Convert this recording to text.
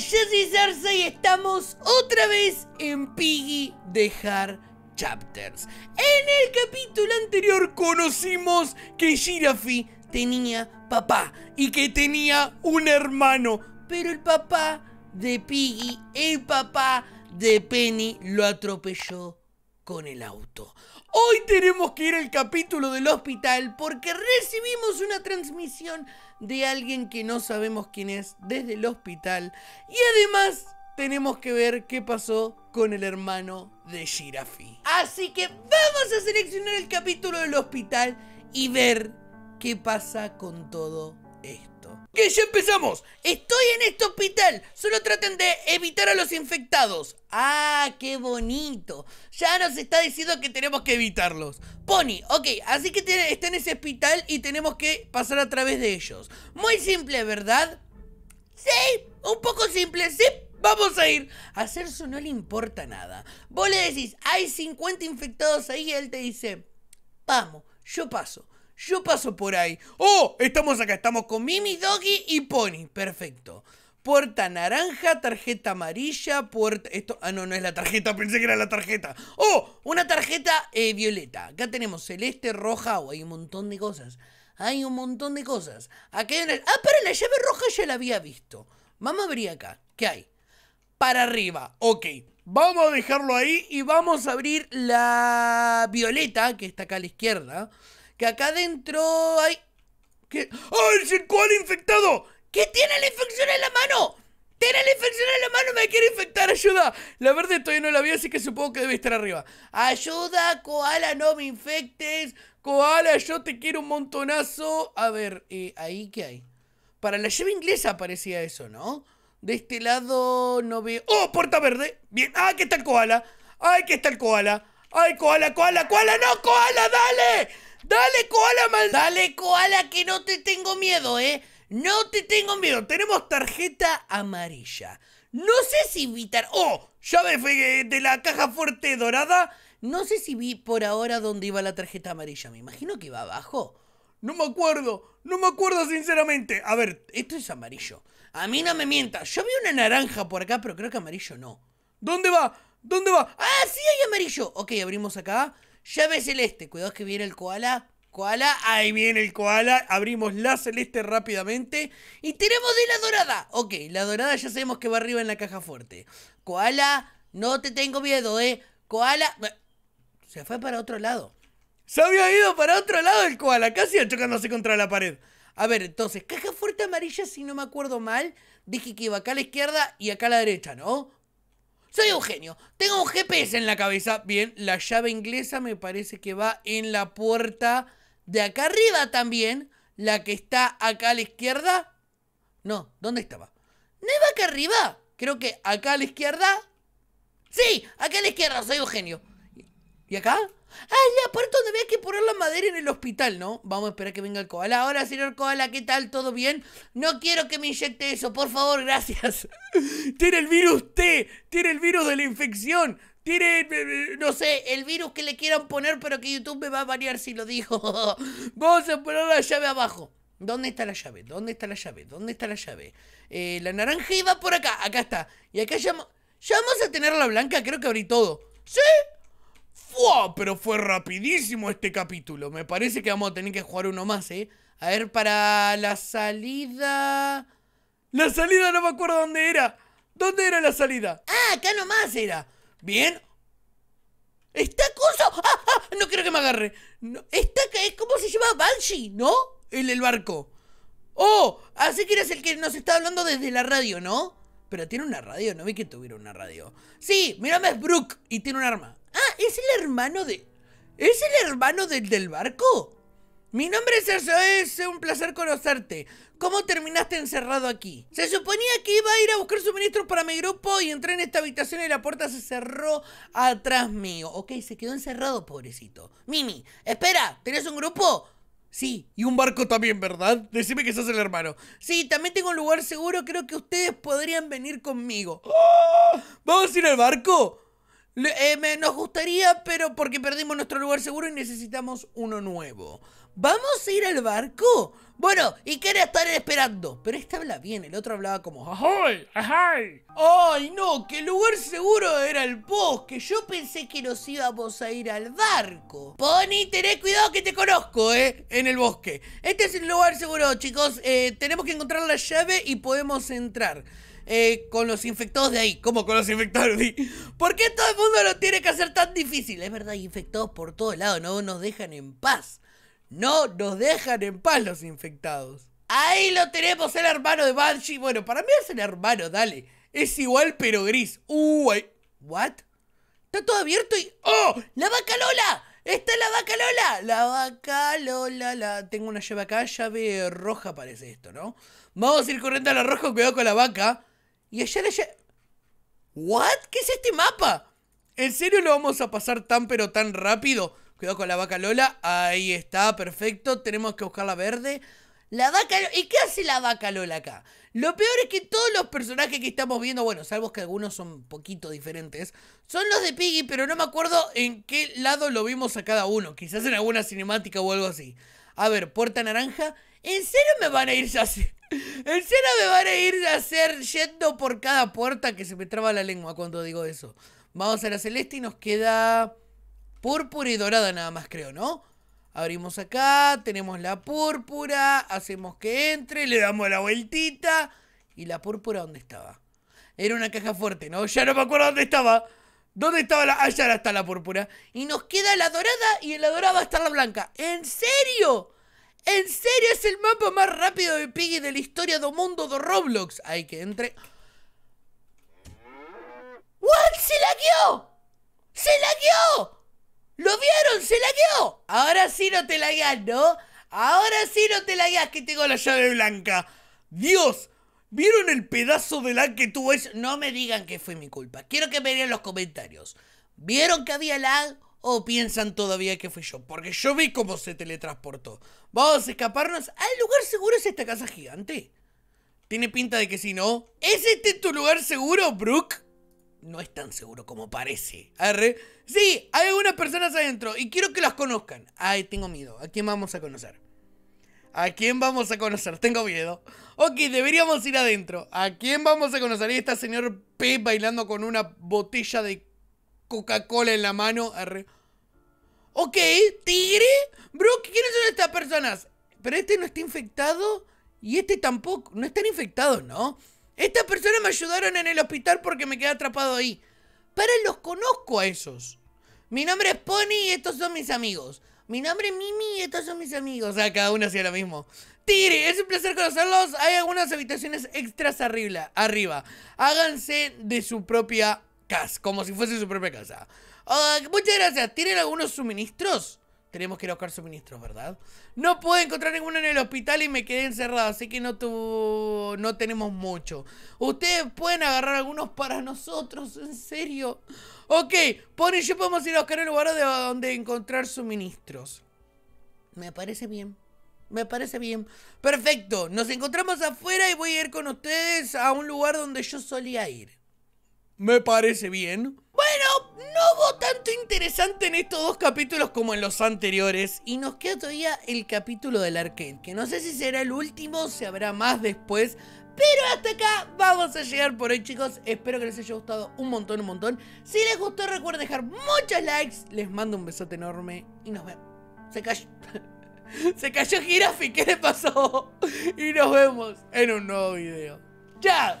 Jesse Zarza y estamos otra vez en Piggy de Chapters. En el capítulo anterior conocimos que Giraffe tenía papá y que tenía un hermano, pero el papá de Piggy, el papá de Penny lo atropelló con el auto. Hoy tenemos que ir al capítulo del hospital porque recibimos una transmisión de alguien que no sabemos quién es desde el hospital. Y además tenemos que ver qué pasó con el hermano de Shirafi. Así que vamos a seleccionar el capítulo del hospital y ver qué pasa con todo esto que ya empezamos. Estoy en este hospital. Solo traten de evitar a los infectados. Ah, qué bonito. Ya nos está diciendo que tenemos que evitarlos. Pony, ok, así que está en ese hospital y tenemos que pasar a través de ellos. Muy simple, ¿verdad? Sí, un poco simple, sí. Vamos a ir. A Cerso no le importa nada. Vos le decís, hay 50 infectados ahí y él te dice, vamos, yo paso. Yo paso por ahí. ¡Oh! Estamos acá, estamos con Mimi, Doggy y Pony. Perfecto. Puerta naranja, tarjeta amarilla, puerta... Esto... Ah, no, no es la tarjeta, pensé que era la tarjeta. ¡Oh! Una tarjeta eh, violeta. Acá tenemos celeste, roja, oh, hay un montón de cosas. Hay un montón de cosas. Acá hay una... Ah, pero la llave roja ya la había visto. Vamos a abrir acá. ¿Qué hay? Para arriba. Ok. Vamos a dejarlo ahí y vamos a abrir la violeta, que está acá a la izquierda. Que acá adentro hay... que el koala infectado! ¡Que tiene la infección en la mano? ¡Tiene la infección en la mano! ¡Me quiere infectar! ¡Ayuda! La verde todavía no la vi, así que supongo que debe estar arriba. ¡Ayuda, koala! ¡No me infectes! ¡Koala, yo te quiero un montonazo! A ver, eh, ¿ahí qué hay? Para la llave inglesa parecía eso, ¿no? De este lado no veo... ¡Oh, puerta verde! Bien. ¡Ah, que está el koala! ¡Ay, que está el koala! ¡Ay, koala, koala, koala! ¡No, koala! ¡Dale! Dale, koala, man. Dale, koala, que no te tengo miedo, ¿eh? No te tengo miedo. Tenemos tarjeta amarilla. No sé si tar... ¡Oh! ¿Ya Llave de la caja fuerte dorada. No sé si vi por ahora dónde iba la tarjeta amarilla. Me imagino que va abajo. No me acuerdo. No me acuerdo sinceramente. A ver, esto es amarillo. A mí no me mienta. Yo vi una naranja por acá, pero creo que amarillo no. ¿Dónde va? ¿Dónde va? ¡Ah, sí hay amarillo! Ok, abrimos acá. Llave celeste. Cuidado que viene el koala. Koala, ahí viene el koala. Abrimos la celeste rápidamente. Y tenemos de la dorada. Ok, la dorada ya sabemos que va arriba en la caja fuerte. Koala, no te tengo miedo, eh. Koala. Eh, se fue para otro lado. Se había ido para otro lado el koala, casi chocándose contra la pared. A ver, entonces, caja fuerte amarilla, si no me acuerdo mal, dije que iba acá a la izquierda y acá a la derecha, ¿no? Soy Eugenio, tengo un GPS en la cabeza. Bien, la llave inglesa me parece que va en la puerta de acá arriba también. La que está acá a la izquierda. No, ¿dónde estaba? ¿No iba acá arriba? Creo que acá a la izquierda. Sí, acá a la izquierda, soy Eugenio. ¿Y acá? Ah, la parte donde había que poner la madera en el hospital, ¿no? Vamos a esperar que venga el koala. Ahora, señor koala, ¿qué tal? ¿Todo bien? No quiero que me inyecte eso, por favor, gracias. Tiene el virus T, tiene el virus de la infección, tiene, eh, eh, no sé, el virus que le quieran poner, pero que YouTube me va a variar si lo dijo. Vamos a poner la llave abajo. ¿Dónde está la llave? ¿Dónde está la llave? ¿Dónde está la llave? Eh, la naranja iba por acá, acá está. Y acá ya ¿Ya vamos a tener la blanca? Creo que abrí todo. ¿Sí? ¡Fua! Pero fue rapidísimo este capítulo. Me parece que vamos a tener que jugar uno más, ¿eh? A ver, para la salida... La salida no me acuerdo dónde era. ¿Dónde era la salida? Ah, acá nomás era. Bien. ¿Está cosa? Ah, ¡Ah, No quiero que me agarre. No, está, es como se llama Banshee, ¿no? El barco. Oh, así que eres el que nos está hablando desde la radio, ¿no? Pero tiene una radio, no vi que tuviera una radio. Sí, mi nombre es Brooke y tiene un arma. Ah, es el hermano de... ¿Es el hermano del del barco? Mi nombre es es un placer conocerte. ¿Cómo terminaste encerrado aquí? Se suponía que iba a ir a buscar suministros para mi grupo y entré en esta habitación y la puerta se cerró atrás mío. Ok, se quedó encerrado, pobrecito. Mimi, espera, ¿tenés un grupo? Sí, y un barco también, ¿verdad? Decime que sos el hermano. Sí, también tengo un lugar seguro, creo que ustedes podrían venir conmigo. ¡Ah! ¿Vamos a ir al barco? Eh, nos gustaría, pero porque perdimos nuestro lugar seguro y necesitamos uno nuevo. ¿Vamos a ir al barco? Bueno, ¿y qué era estar esperando? Pero este habla bien, el otro hablaba como ¡Ahoy! ¡Ahoy! ¡Ay, no! Que el lugar seguro era el bosque. Yo pensé que nos íbamos a ir al barco. Pony, tenés cuidado que te conozco, ¿eh? En el bosque. Este es el lugar seguro, chicos. Eh, tenemos que encontrar la llave y podemos entrar eh, con los infectados de ahí. ¿Cómo con los infectados de ahí? ¿Por qué todo el mundo lo tiene que hacer tan difícil? Es verdad, infectados por todo lado, no nos dejan en paz. No nos dejan en paz los infectados. Ahí lo tenemos, el hermano de Banshee. Bueno, para mí es el hermano, dale. Es igual pero gris. Uy, uh, what? Está todo abierto y... ¡Oh! ¡La vaca Lola! ¡Está la vaca Lola! La vaca Lola, la... Tengo una llave acá, llave roja parece esto, ¿no? Vamos a ir corriendo a la roja, cuidado con la vaca. Y allá de ¿What? ¿Qué es este mapa? ¿En serio lo vamos a pasar tan pero tan rápido? Cuidado con la vaca Lola. Ahí está, perfecto. Tenemos que buscar la verde. La vaca Lola. ¿Y qué hace la vaca Lola acá? Lo peor es que todos los personajes que estamos viendo, bueno, salvo que algunos son un poquito diferentes, son los de Piggy, pero no me acuerdo en qué lado lo vimos a cada uno. Quizás en alguna cinemática o algo así. A ver, puerta naranja. ¿En serio me van a ir a hacer? ¿En serio me van a ir a hacer yendo por cada puerta que se me traba la lengua cuando digo eso? Vamos a la celeste y nos queda púrpura y dorada nada más, creo, ¿no? Abrimos acá, tenemos la púrpura, hacemos que entre, le damos la vueltita. ¿Y la púrpura dónde estaba? Era una caja fuerte, ¿no? Ya no me acuerdo dónde estaba. ¿Dónde estaba la.? Allá está la púrpura. Y nos queda la dorada y en la dorada está estar la blanca. ¿En serio? ¿En serio es el mapa más rápido de Piggy de la historia do mundo de Roblox? Hay que entre. ¡What! ¡Se lagueó! ¡Se la lagueó! ¡Lo vieron! ¡Se la lagueó! Ahora sí no te lagueas, ¿no? Ahora sí no te la lagueas que tengo la llave blanca. ¡Dios! ¿Vieron el pedazo de lag que tuvo eso? No me digan que fue mi culpa. Quiero que me digan los comentarios. ¿Vieron que había lag o piensan todavía que fui yo? Porque yo vi cómo se teletransportó. Vamos a escaparnos al ah, lugar seguro es esta casa gigante. Tiene pinta de que si no. ¿Es este tu lugar seguro, Brooke? No es tan seguro como parece. Arre. Sí, hay algunas personas adentro y quiero que las conozcan. Ay, tengo miedo. ¿A quién vamos a conocer? ¿A quién vamos a conocer? Tengo miedo. Ok, deberíamos ir adentro. ¿A quién vamos a conocer? Ahí está señor P bailando con una botella de Coca-Cola en la mano. Ok, tigre. Bro, ¿quiénes son estas personas? Pero este no está infectado y este tampoco. No están infectados, ¿no? Estas personas me ayudaron en el hospital porque me quedé atrapado ahí. Para los conozco a esos. Mi nombre es Pony y estos son mis amigos. Mi nombre es Mimi y estos son mis amigos. O ah, sea, cada uno hacía lo mismo. Tiri, es un placer conocerlos. Hay algunas habitaciones extras arriba. Háganse de su propia casa, como si fuese su propia casa. Ah, muchas gracias. ¿Tienen algunos suministros? Tenemos que ir a buscar suministros, ¿verdad? No pude encontrar ninguno en el hospital y me quedé encerrado, así que no tuvo, no tenemos mucho. Ustedes pueden agarrar algunos para nosotros, en serio. Ok, Pony yo podemos ir a buscar el lugar donde encontrar suministros. Me parece bien. Me parece bien. Perfecto. Nos encontramos afuera y voy a ir con ustedes a un lugar donde yo solía ir. Me parece bien. Bueno, no hubo tanto interesante en estos dos capítulos como en los anteriores. Y nos queda todavía el capítulo del arcade, que no sé si será el último, se habrá más después. Pero hasta acá vamos a llegar por hoy, chicos. Espero que les haya gustado un montón, un montón. Si les gustó, recuerden dejar muchos likes. Les mando un besote enorme y nos vemos. Se cayó. Se cayó Girafi, ¿qué le pasó? Y nos vemos en un nuevo video. ¡Chao!